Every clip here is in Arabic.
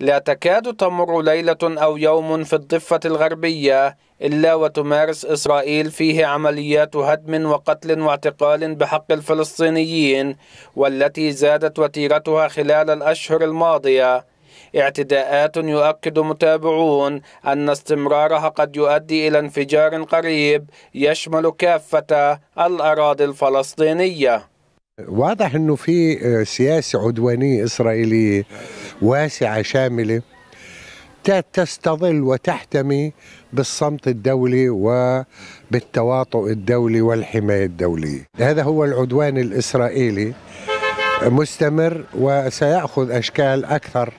لا تكاد تمر ليلة أو يوم في الضفة الغربية إلا وتمارس إسرائيل فيه عمليات هدم وقتل واعتقال بحق الفلسطينيين والتي زادت وتيرتها خلال الأشهر الماضية اعتداءات يؤكد متابعون أن استمرارها قد يؤدي إلى انفجار قريب يشمل كافة الأراضي الفلسطينية واضح انه في سياسه عدوانيه اسرائيليه واسعة شاملة تستظل وتحتمي بالصمت الدولي وبالتواطؤ الدولي والحماية الدولية هذا هو العدوان الإسرائيلي مستمر وسيأخذ أشكال أكثر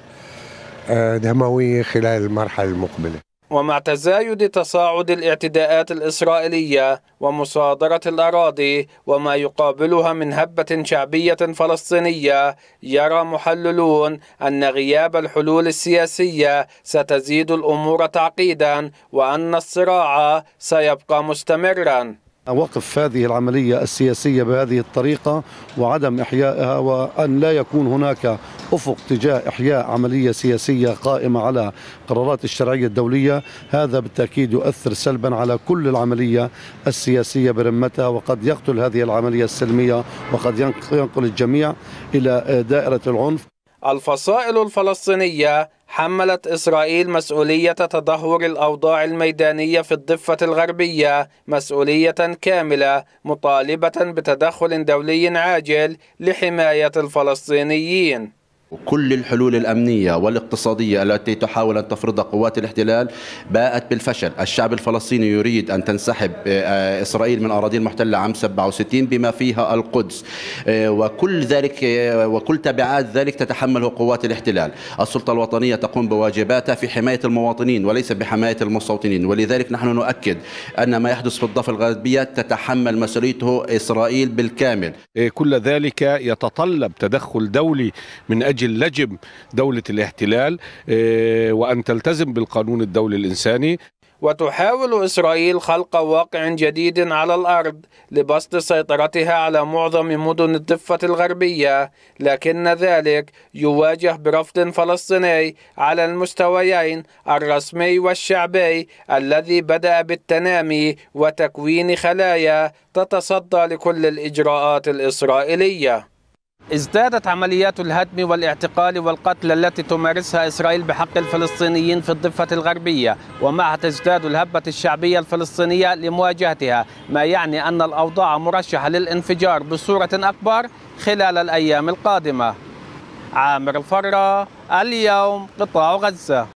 آه، دموية خلال المرحلة المقبلة ومع تزايد تصاعد الاعتداءات الإسرائيلية ومصادرة الأراضي وما يقابلها من هبة شعبية فلسطينية يرى محللون أن غياب الحلول السياسية ستزيد الأمور تعقيدا وأن الصراع سيبقى مستمرا وقف هذه العملية السياسية بهذه الطريقة وعدم إحيائها وأن لا يكون هناك أفق تجاه إحياء عملية سياسية قائمة على قرارات الشرعية الدولية هذا بالتأكيد يؤثر سلبا على كل العملية السياسية برمتها وقد يقتل هذه العملية السلمية وقد ينقل الجميع إلى دائرة العنف الفصائل الفلسطينية حملت إسرائيل مسؤولية تدهور الأوضاع الميدانية في الضفة الغربية مسؤولية كاملة مطالبة بتدخل دولي عاجل لحماية الفلسطينيين وكل الحلول الأمنية والاقتصادية التي تحاول أن تفرضها قوات الاحتلال باءت بالفشل الشعب الفلسطيني يريد أن تنسحب آه، إسرائيل من أراضي المحتلة عام 67 بما فيها القدس آه، وكل ذلك آه، وكل تبعات ذلك تتحمله قوات الاحتلال السلطة الوطنية تقوم بواجباتها في حماية المواطنين وليس بحماية المستوطنين ولذلك نحن نؤكد أن ما يحدث في الضفة الغربية تتحمل مسؤوليته إسرائيل بالكامل إيه، كل ذلك يتطلب تدخل دولي من أجل يجب لجم دولة الاحتلال آه، وأن تلتزم بالقانون الدولي الإنساني وتحاول إسرائيل خلق واقع جديد على الأرض لبسط سيطرتها على معظم مدن الضفة الغربية، لكن ذلك يواجه برفض فلسطيني على المستويين الرسمي والشعبي الذي بدأ بالتنامي وتكوين خلايا تتصدى لكل الإجراءات الإسرائيلية. ازدادت عمليات الهدم والاعتقال والقتل التي تمارسها إسرائيل بحق الفلسطينيين في الضفة الغربية ومعها تزداد الهبة الشعبية الفلسطينية لمواجهتها ما يعني أن الأوضاع مرشحة للانفجار بصورة أكبر خلال الأيام القادمة عامر الفرة اليوم قطاع غزة